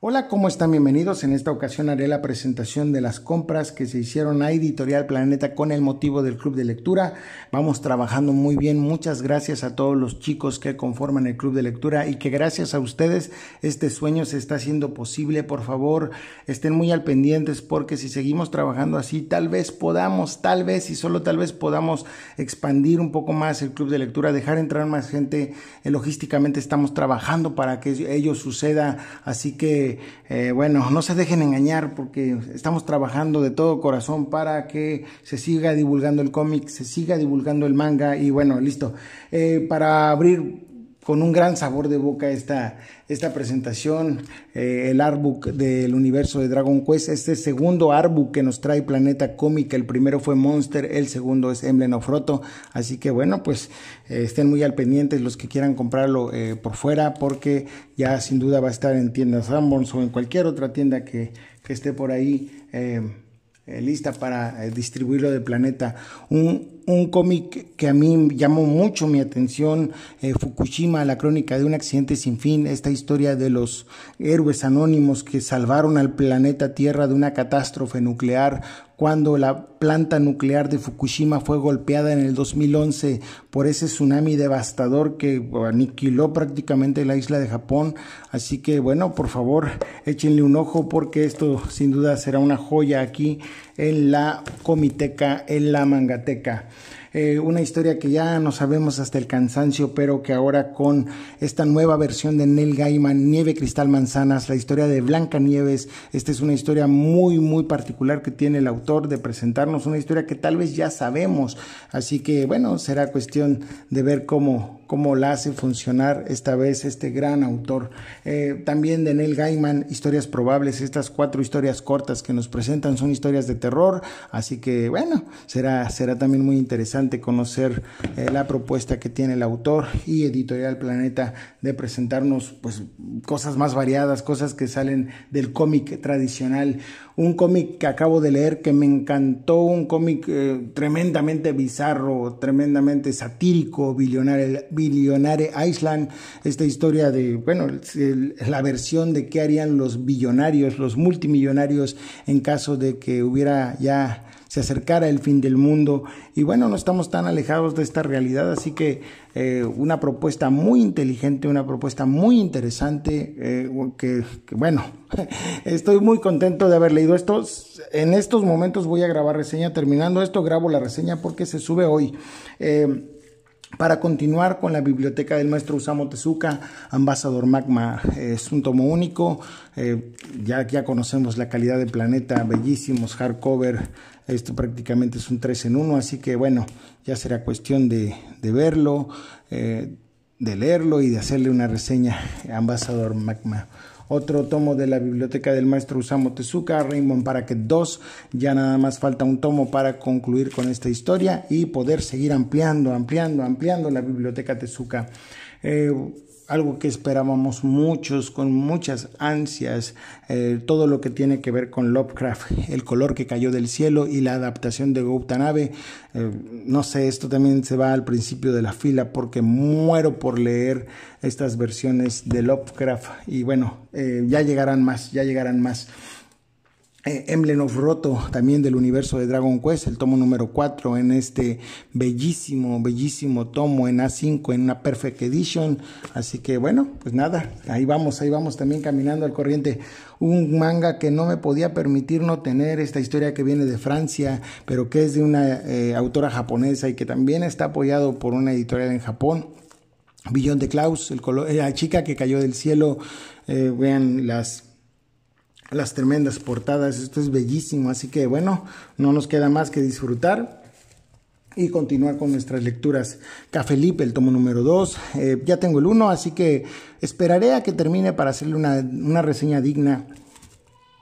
Hola, ¿cómo están? Bienvenidos. En esta ocasión haré la presentación de las compras que se hicieron a Editorial Planeta con el motivo del Club de Lectura. Vamos trabajando muy bien. Muchas gracias a todos los chicos que conforman el Club de Lectura y que gracias a ustedes este sueño se está haciendo posible. Por favor, estén muy al pendientes porque si seguimos trabajando así, tal vez podamos, tal vez y solo tal vez podamos expandir un poco más el Club de Lectura, dejar entrar más gente. Eh, logísticamente estamos trabajando para que ello suceda. Así que eh, bueno, no se dejen engañar porque estamos trabajando de todo corazón para que se siga divulgando el cómic, se siga divulgando el manga y bueno, listo. Eh, para abrir con un gran sabor de boca esta, esta presentación, eh, el artbook del universo de Dragon Quest, este segundo artbook que nos trae Planeta Cómica, el primero fue Monster, el segundo es Emblem of Roto, así que bueno, pues eh, estén muy al pendiente los que quieran comprarlo eh, por fuera, porque ya sin duda va a estar en tiendas Sanborns o en cualquier otra tienda que, esté por ahí lista para distribuirlo de Planeta. Un un cómic que a mí llamó mucho mi atención, eh, Fukushima, la crónica de un accidente sin fin, esta historia de los héroes anónimos que salvaron al planeta Tierra de una catástrofe nuclear cuando la planta nuclear de Fukushima fue golpeada en el 2011 por ese tsunami devastador que aniquiló prácticamente la isla de Japón. Así que bueno, por favor, échenle un ojo porque esto sin duda será una joya aquí en la comiteca, en la mangateca. Eh, una historia que ya no sabemos hasta el cansancio, pero que ahora con esta nueva versión de Neil Gaiman, Nieve, Cristal, Manzanas, la historia de Blanca Nieves, esta es una historia muy, muy particular que tiene el autor de presentarnos, una historia que tal vez ya sabemos, así que bueno, será cuestión de ver cómo cómo la hace funcionar esta vez este gran autor. Eh, también de Neil Gaiman, historias probables, estas cuatro historias cortas que nos presentan son historias de terror, así que bueno, será, será también muy interesante conocer eh, la propuesta que tiene el autor y Editorial Planeta de presentarnos pues cosas más variadas, cosas que salen del cómic tradicional. Un cómic que acabo de leer que me encantó, un cómic eh, tremendamente bizarro, tremendamente satírico, billonario Billionaire Island, esta historia de, bueno, la versión de qué harían los billonarios, los multimillonarios en caso de que hubiera ya se acercara el fin del mundo. Y bueno, no estamos tan alejados de esta realidad, así que eh, una propuesta muy inteligente, una propuesta muy interesante, eh, que, bueno, estoy muy contento de haber leído esto. En estos momentos voy a grabar reseña, terminando esto grabo la reseña porque se sube hoy. Eh, para continuar con la biblioteca del maestro Usamo Tezuka, Ambasador Magma eh, es un tomo único. Eh, ya, ya conocemos la calidad del planeta, bellísimos hardcover. Esto prácticamente es un 3 en 1, así que bueno, ya será cuestión de, verlo, eh, de leerlo y de hacerle una reseña. Ambasador Magma otro tomo de la biblioteca del maestro Usamo Tezuka, para que dos Ya nada más falta un tomo para concluir con esta historia y poder seguir ampliando, ampliando, ampliando la biblioteca Tezuka. Eh, algo que esperábamos muchos, con muchas ansias, eh, todo lo que tiene que ver con Lovecraft, el color que cayó del cielo y la adaptación de Gautanabe. Eh, no sé, esto también se va al principio de la fila porque muero por leer estas versiones de Lovecraft y bueno, eh, ya llegarán más, ya llegarán más. Eh, Emblem of Roto, también del universo de Dragon Quest, el tomo número 4 en este bellísimo, bellísimo tomo en A5, en una Perfect Edition. Así que bueno, pues nada, ahí vamos, ahí vamos también caminando al corriente. Un manga que no me podía permitir no tener, esta historia que viene de Francia, pero que es de una eh, autora japonesa y que también está apoyado por una editorial en Japón. Billón de Klaus, el eh, la chica que cayó del cielo, vean las las tremendas portadas. Esto es bellísimo, así que bueno, no nos queda más que disfrutar y continuar con nuestras lecturas. Café Felipe el tomo número 2, eh, ya tengo el 1, así que esperaré a que termine para hacerle una, una reseña digna.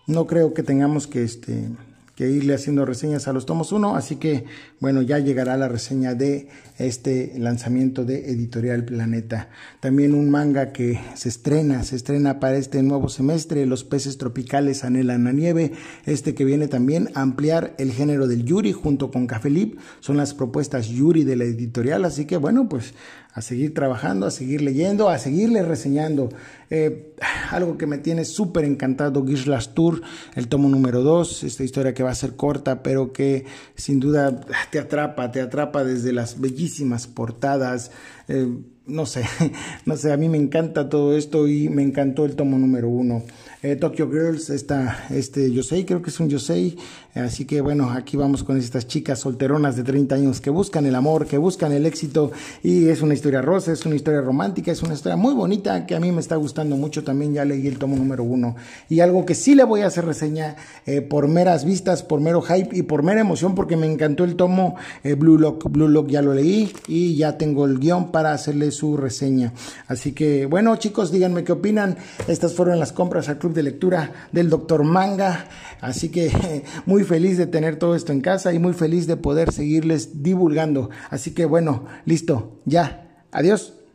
No creo que tengamos que este, que irle haciendo reseñas a los tomos 1, así que bueno, ya llegará la reseña de este lanzamiento de Editorial Planeta. También un manga que se estrena, se estrena para este nuevo semestre, Los peces tropicales anhelan la nieve, este que viene también a ampliar el género del Yuri junto con Lip, son las propuestas Yuri de la editorial, así que bueno, pues a seguir trabajando, a seguir leyendo, a seguirle reseñando. Eh, algo que me tiene súper encantado, Last Tour, el tomo número 2, esta historia que va a ser corta, pero que sin duda te atrapa, te atrapa desde las bellísimas portadas. Eh, no sé, no sé, a mí me encanta todo esto y me encantó el tomo número 1. Eh, Tokyo Girls, esta, este Yosei, creo que es un Yosei. Así que bueno, aquí vamos con estas chicas solteronas de 30 años que buscan el amor, que buscan el éxito. Y es una historia rosa, es una historia romántica, es una historia muy bonita que a mí me está gustando mucho. También ya leí el tomo número uno. Y algo que sí le voy a hacer reseña eh, por meras vistas, por mero hype y por mera emoción, porque me encantó el tomo eh, Blue Lock. Blue Lock ya lo leí y ya tengo el guión para hacerle su reseña. Así que bueno, chicos, díganme qué opinan. Estas fueron las compras al Club de lectura del doctor Manga. Así que muy feliz de tener todo esto en casa y muy feliz de poder seguirles divulgando. Así que bueno, listo, ya. Adiós.